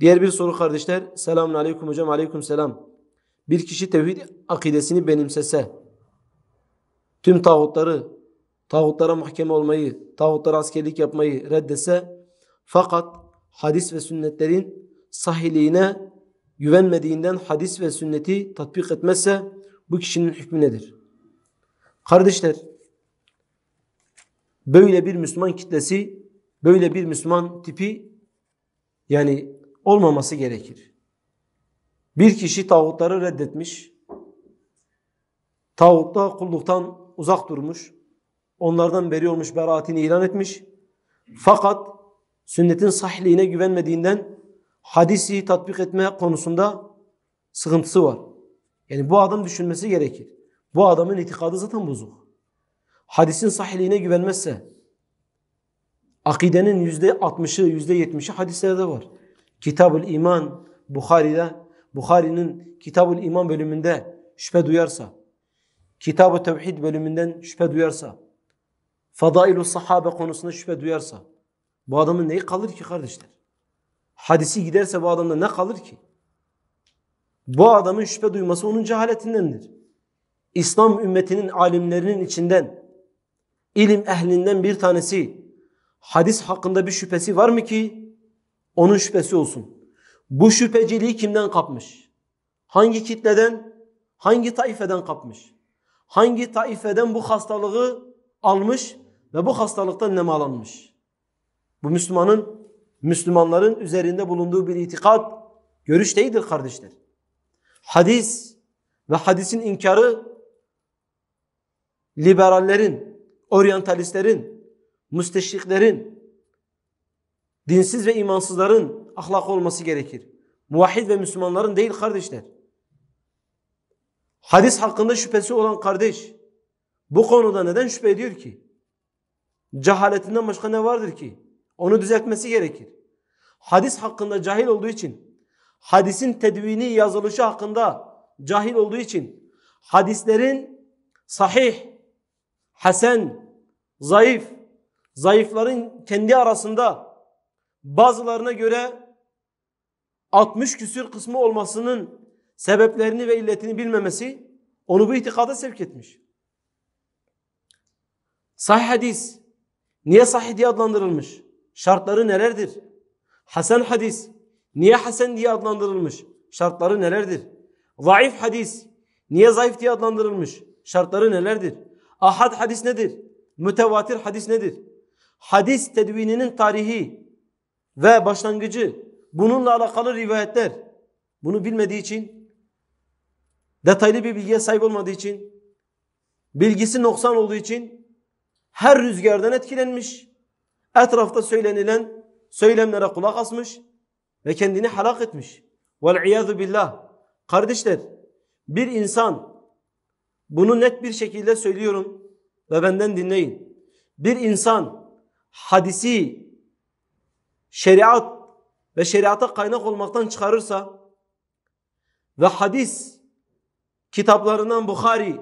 Diğer bir soru kardeşler. Selamun aleyküm hocam. Aleyküm selam. Bir kişi tevhid akidesini benimsese, tüm tağutları, tağutlara mahkeme olmayı, tağutlara askerlik yapmayı reddese, fakat hadis ve sünnetlerin sahiliğine güvenmediğinden hadis ve sünneti tatbik etmezse bu kişinin hükmü nedir? Kardeşler, böyle bir Müslüman kitlesi, böyle bir Müslüman tipi yani olmaması gerekir. Bir kişi tağutları reddetmiş, tağutta kulluktan uzak durmuş, onlardan beri olmuş beraatini ilan etmiş. Fakat sünnetin sahihliğine güvenmediğinden hadisi tatbik etme konusunda sıkıntısı var. Yani bu adam düşünmesi gerekir. Bu adamın itikadı zaten bozuk. Hadisin sahihliğine güvenmezse akidenin yüzde %60'ı, yüzde %70'i hadislerde var. Kitab-ül İman Bukhari'de, Bukhari'nin Kitab-ül İman bölümünde şüphe duyarsa, Kitab-ı Tevhid bölümünden şüphe duyarsa, Fadail-ü Sahabe konusunda şüphe duyarsa, bu adamın neyi kalır ki kardeşler? Hadisi giderse bu adamda ne kalır ki? Bu adamın şüphe duyması onun cehaletindendir. İslam ümmetinin alimlerinin içinden, ilim ehlinden bir tanesi hadis hakkında bir şüphesi var mı ki onun şüphesi olsun. Bu şüpheciliği kimden kapmış? Hangi kitleden, hangi taifeden kapmış? Hangi taifeden bu hastalığı almış ve bu hastalıktan nemalanmış? Bu Müslümanın, Müslümanların üzerinde bulunduğu bir itikat, görüş değildir kardeşler. Hadis ve hadisin inkarı liberallerin, oryantalistlerin, müsteşriklerin, Dinsiz ve imansızların ahlakı olması gerekir. Muvahhid ve Müslümanların değil kardeşler. Hadis hakkında şüphesi olan kardeş bu konuda neden şüphe ediyor ki? Cehaletinden başka ne vardır ki? Onu düzeltmesi gerekir. Hadis hakkında cahil olduğu için, hadisin tedvini yazılışı hakkında cahil olduğu için, hadislerin sahih, hasen, zayıf, zayıfların kendi arasında bazılarına göre 60 küsür kısmı olmasının sebeplerini ve illetini bilmemesi onu bu itikada sevk etmiş. Sahih hadis niye sahih diye adlandırılmış? Şartları nelerdir? Hasan hadis niye hasen diye adlandırılmış? Şartları nelerdir? Zayıf hadis niye zayıf diye adlandırılmış? Şartları nelerdir? Ahad hadis nedir? Mütevatir hadis nedir? Hadis tedvininin tarihi ve başlangıcı bununla alakalı rivayetler bunu bilmediği için detaylı bir bilgiye sahip olmadığı için bilgisi noksan olduğu için her rüzgardan etkilenmiş etrafta söylenilen söylemlere kulak asmış ve kendini halak etmiş. Vel'iyadu billah. Kardeşler bir insan bunu net bir şekilde söylüyorum ve benden dinleyin. Bir insan hadisi şeriat ve şeriata kaynak olmaktan çıkarırsa ve hadis kitaplarından Bukhari,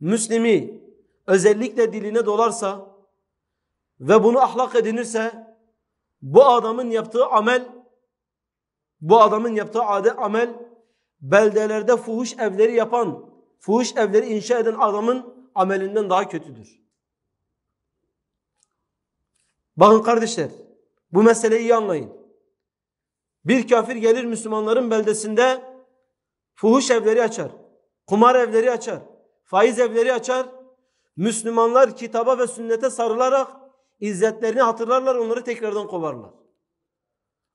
Müslim'i özellikle diline dolarsa ve bunu ahlak edinirse bu adamın yaptığı amel bu adamın yaptığı ade amel beldelerde fuhuş evleri yapan, fuhuş evleri inşa eden adamın amelinden daha kötüdür. Bakın kardeşler bu meseleyi iyi anlayın. Bir kafir gelir Müslümanların beldesinde fuhuş evleri açar. Kumar evleri açar. Faiz evleri açar. Müslümanlar kitaba ve sünnete sarılarak izzetlerini hatırlarlar onları tekrardan kovarlar.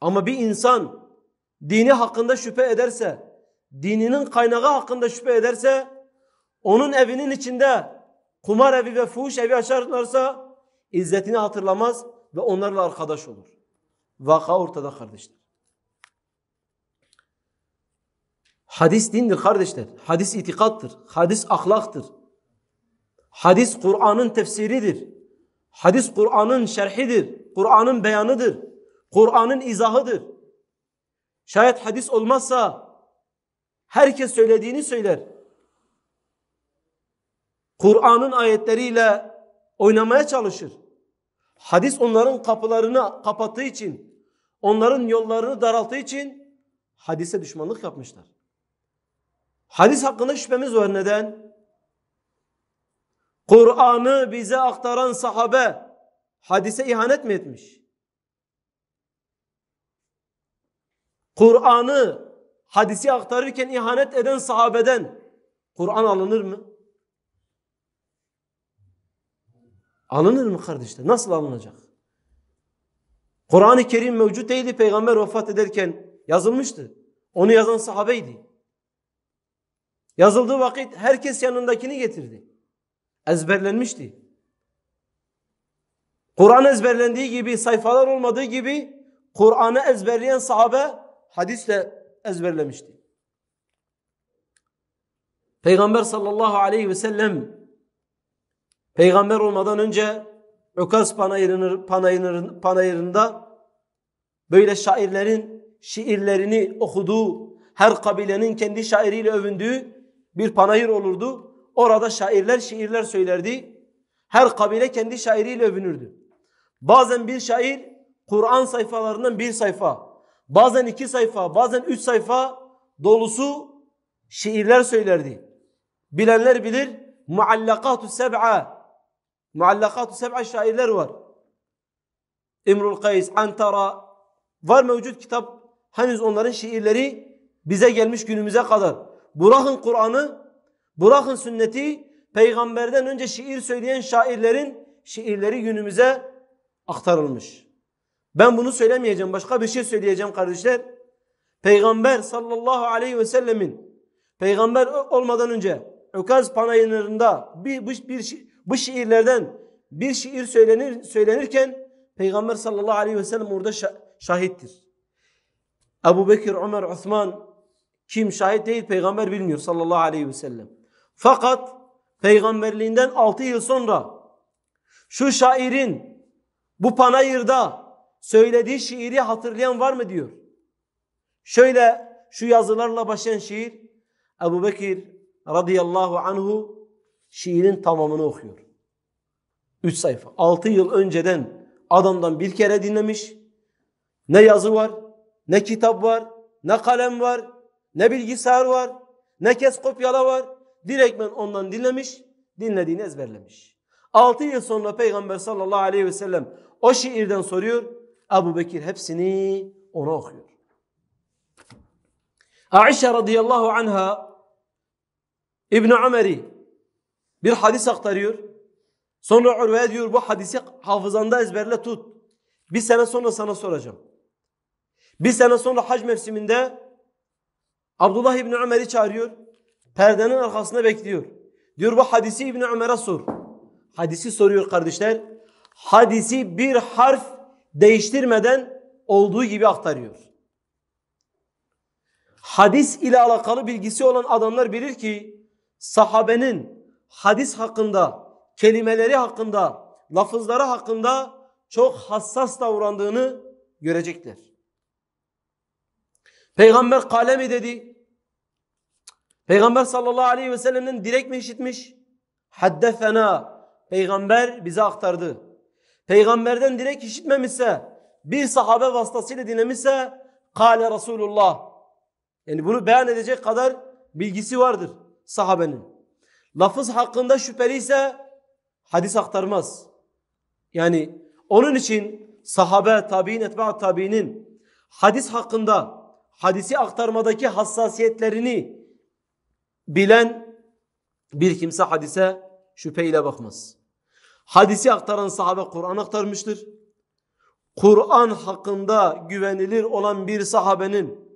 Ama bir insan dini hakkında şüphe ederse, dininin kaynağı hakkında şüphe ederse, onun evinin içinde kumar evi ve fuhuş evi açarlarsa izzetini hatırlamaz, ve onlarla arkadaş olur. Vaka ortada kardeşler. Hadis dindir kardeşler. Hadis itikattır. Hadis ahlaktır. Hadis Kur'an'ın tefsiridir. Hadis Kur'an'ın şerhidir. Kur'an'ın beyanıdır. Kur'an'ın izahıdır. Şayet hadis olmazsa herkes söylediğini söyler. Kur'an'ın ayetleriyle oynamaya çalışır. Hadis onların kapılarını kapattığı için, onların yollarını daralttığı için hadise düşmanlık yapmışlar. Hadis hakkında şüphemiz var. Neden? Kur'an'ı bize aktaran sahabe hadise ihanet mi etmiş? Kur'an'ı hadisi aktarırken ihanet eden sahabeden Kur'an alınır mı? Alınır mı kardeşler? Nasıl alınacak? Kur'an-ı Kerim mevcut değildi. Peygamber vefat ederken yazılmıştı. Onu yazan sahabeydi. Yazıldığı vakit herkes yanındakini getirdi. Ezberlenmişti. Kur'an ezberlendiği gibi sayfalar olmadığı gibi Kur'an'ı ezberleyen sahabe hadisle ezberlemişti. Peygamber sallallahu aleyhi ve sellem Peygamber olmadan önce Ökaz panayırını, panayırını, panayırında böyle şairlerin şiirlerini okuduğu, her kabilenin kendi şairiyle övündüğü bir panayır olurdu. Orada şairler şiirler söylerdi. Her kabile kendi şairiyle övünürdü. Bazen bir şair Kur'an sayfalarından bir sayfa, bazen iki sayfa, bazen üç sayfa dolusu şiirler söylerdi. Bilenler bilir muallakatü seb'a Muallakat-ı Seb'a şairler var. İmrul Kays, Antara var mevcut kitap. Henüz onların şiirleri bize gelmiş günümüze kadar. Bırakın Kur'an'ı, bırakın sünneti, peygamberden önce şiir söyleyen şairlerin şiirleri günümüze aktarılmış. Ben bunu söylemeyeceğim. Başka bir şey söyleyeceğim kardeşler. Peygamber sallallahu aleyhi ve sellemin peygamber olmadan önce Ökaz panayırında bir, bir, bir bu şiirlerden bir şiir söylenir, söylenirken Peygamber sallallahu aleyhi ve sellem orada şahittir. Ebu Bekir, Ömer, Osman kim şahit değil peygamber bilmiyor sallallahu aleyhi ve sellem. Fakat peygamberliğinden 6 yıl sonra şu şairin bu panayırda söylediği şiiri hatırlayan var mı diyor. Şöyle şu yazılarla başlayan şiir Ebu Bekir radıyallahu anhu Şiirin tamamını okuyor. Üç sayfa. Altı yıl önceden adamdan bir kere dinlemiş. Ne yazı var, ne kitap var, ne kalem var, ne bilgisayar var, ne kes kopyala var. Direktmen ondan dinlemiş, dinlediğini ezberlemiş. Altı yıl sonra Peygamber sallallahu aleyhi ve sellem o şiirden soruyor. Abu Bekir hepsini ona okuyor. Aişe radıyallahu anha İbn Ömer'i bir hadis aktarıyor. Sonra Urve'ye diyor bu hadisi hafızanda ezberle tut. Bir sene sonra sana soracağım. Bir sene sonra hac mevsiminde Abdullah İbni Ömer'i çağırıyor. Perdenin arkasında bekliyor. Diyor bu hadisi İbni Ömer'e sor. Hadisi soruyor kardeşler. Hadisi bir harf değiştirmeden olduğu gibi aktarıyor. Hadis ile alakalı bilgisi olan adamlar bilir ki sahabenin hadis hakkında, kelimeleri hakkında, lafızları hakkında çok hassas davrandığını görecekler. Peygamber kalemi dedi. Peygamber sallallahu aleyhi ve sellem'den direkt mi işitmiş? Haddefena. Peygamber bize aktardı. Peygamberden direkt işitmemişse, bir sahabe vasıtasıyla dinlemişse, kale Resulullah. Yani bunu beyan edecek kadar bilgisi vardır sahabenin lafız hakkında şüpheliyse hadis aktarmaz. Yani onun için sahabe, tabi'in, etba'at tabi'inin hadis hakkında hadisi aktarmadaki hassasiyetlerini bilen bir kimse hadise şüpheyle bakmaz. Hadisi aktaran sahabe Kur'an aktarmıştır. Kur'an hakkında güvenilir olan bir sahabenin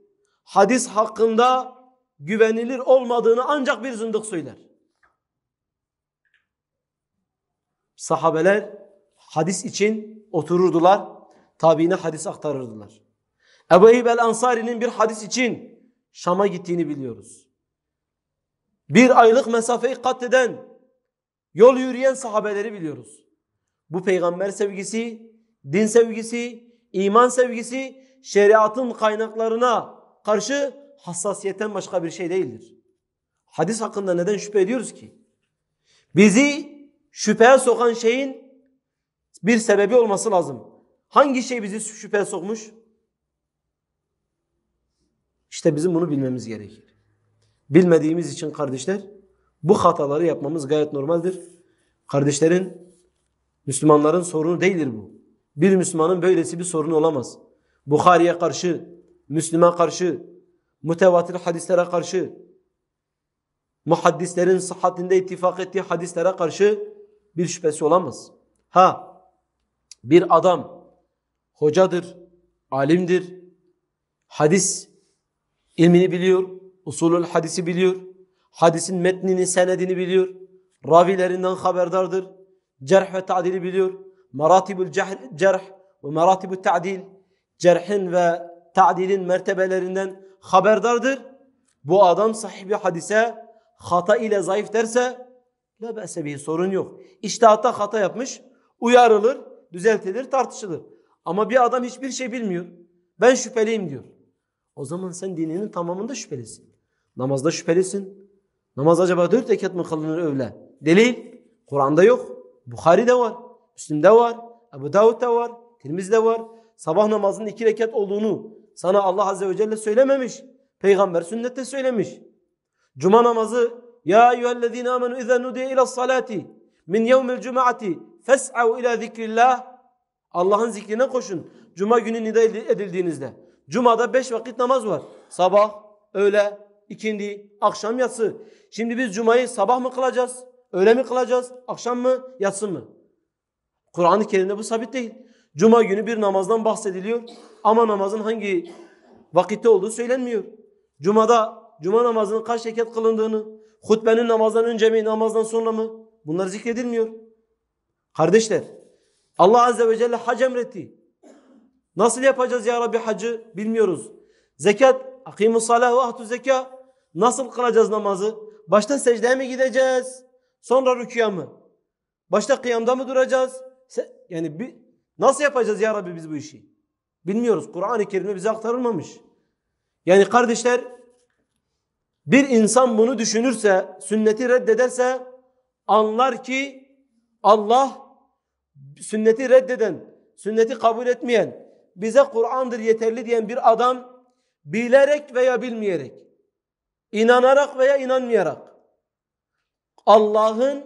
hadis hakkında güvenilir olmadığını ancak bir zındık söyler. sahabeler hadis için otururdular. Tabiine hadis aktarırdılar. Ebu Eyyub el Ansari'nin bir hadis için Şam'a gittiğini biliyoruz. Bir aylık mesafeyi kat eden, yol yürüyen sahabeleri biliyoruz. Bu peygamber sevgisi, din sevgisi, iman sevgisi şeriatın kaynaklarına karşı hassasiyetten başka bir şey değildir. Hadis hakkında neden şüphe ediyoruz ki? Bizi şüpheye sokan şeyin bir sebebi olması lazım. Hangi şey bizi şüpheye sokmuş? İşte bizim bunu bilmemiz gerekir. Bilmediğimiz için kardeşler bu hataları yapmamız gayet normaldir. Kardeşlerin, Müslümanların sorunu değildir bu. Bir Müslümanın böylesi bir sorunu olamaz. Bukhari'ye karşı, Müslüme karşı, mütevatir hadislere karşı, muhaddislerin sıhhatinde ittifak ettiği hadislere karşı bir şüphesi olamaz. Ha bir adam hocadır, alimdir, hadis ilmini biliyor, usulül hadisi biliyor, hadisin metnini, senedini biliyor, ravilerinden haberdardır, cerh ve tadili biliyor, maratibül cerh ve maratibül tadil, cerhin ve tadilin mertebelerinden haberdardır. Bu adam sahibi hadise hata ile zayıf derse La besebi sorun yok. İştihatta hata yapmış. Uyarılır, düzeltilir, tartışılır. Ama bir adam hiçbir şey bilmiyor. Ben şüpheliyim diyor. O zaman sen dininin tamamında şüphelisin. Namazda şüphelisin. Namaz acaba dört rekat mı kılınır öyle? Delil. Kur'an'da yok. Bukhari'de var. Müslim'de var. Ebu Davud'da var. Tirmiz'de var. Sabah namazının iki rekat olduğunu sana Allah Azze ve Celle söylememiş. Peygamber sünnette söylemiş. Cuma namazı يا أيها الذين آمنوا إذا نُدِيَ إلى الصلاة min yevmil cum'ati fes'av ila zikrillah. Allah'ın zikrine koşun. Cuma günü nida edildiğinizde. Cuma'da beş vakit namaz var. Sabah, öğle, ikindi, akşam yatsı. Şimdi biz cumayı sabah mı kılacağız? Öğle mi kılacağız? Akşam mı? Yatsı mı? Kur'an-ı Kerim'de bu sabit değil. Cuma günü bir namazdan bahsediliyor. Ama namazın hangi vakitte olduğu söylenmiyor. Cuma'da, cuma namazının kaç rekat kılındığını, Hutbenin namazdan önce mi, namazdan sonra mı? Bunlar zikredilmiyor. Kardeşler, Allah Azze ve Celle hac emretti. Nasıl yapacağız ya Rabbi hacı? Bilmiyoruz. Zekat, akimu salah ve ahtu zeka. Nasıl kılacağız namazı? Başta secdeye mi gideceğiz? Sonra rüküya mı? Başta kıyamda mı duracağız? Yani bir, nasıl yapacağız ya Rabbi biz bu işi? Bilmiyoruz. Kur'an-ı Kerim'de bize aktarılmamış. Yani kardeşler bir insan bunu düşünürse, sünneti reddederse anlar ki Allah sünneti reddeden, sünneti kabul etmeyen, bize Kur'an'dır yeterli diyen bir adam bilerek veya bilmeyerek, inanarak veya inanmayarak Allah'ın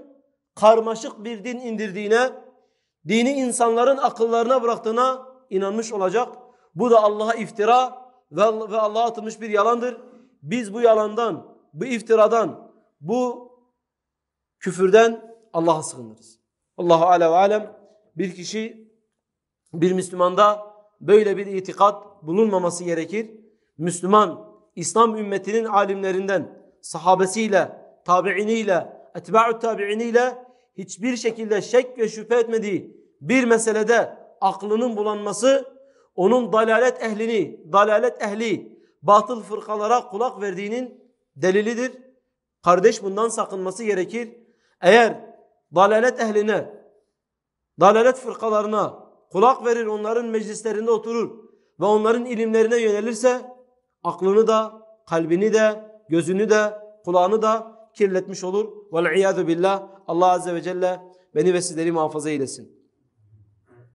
karmaşık bir din indirdiğine, dini insanların akıllarına bıraktığına inanmış olacak. Bu da Allah'a iftira ve Allah'a atılmış bir yalandır biz bu yalandan, bu iftiradan, bu küfürden Allah'a sığınırız. Allahu alem ve alem bir kişi bir Müslümanda böyle bir itikat bulunmaması gerekir. Müslüman İslam ümmetinin alimlerinden sahabesiyle, tabiiniyle, etba'u tabiiniyle hiçbir şekilde şek ve şüphe etmediği bir meselede aklının bulanması onun dalalet ehlini, dalalet ehli batıl fırkalara kulak verdiğinin delilidir. Kardeş bundan sakınması gerekir. Eğer dalalet ehline, dalalet fırkalarına kulak verir, onların meclislerinde oturur ve onların ilimlerine yönelirse aklını da, kalbini de, gözünü de, kulağını da kirletmiş olur. Vel iyadu billah. Allah azze ve celle beni ve sizleri muhafaza eylesin.